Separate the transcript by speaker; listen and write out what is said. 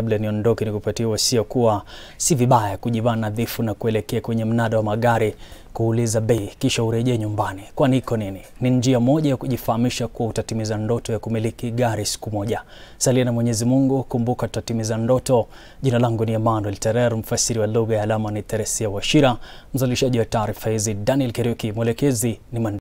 Speaker 1: Kabla niondoke, nikupatie wasia kuwa si vibaya kujivaa nadhifu na kuelekea kwenye mnada wa magari kuuliza bei, kisha urejee nyumbani. Kwani iko nini? Ni njia moja ya kujifahamisha kuwa utatimiza ndoto ya kumiliki gari siku moja. Salia na Mwenyezi Mungu, kumbuka tutatimiza ndoto. Jina langu ni Emmanuel Terer, mfasiri wa lugha ya alama ni Teresia Washira, mzalishaji wa taarifa hizi Daniel Keriuki, mwelekezi ni Mandi.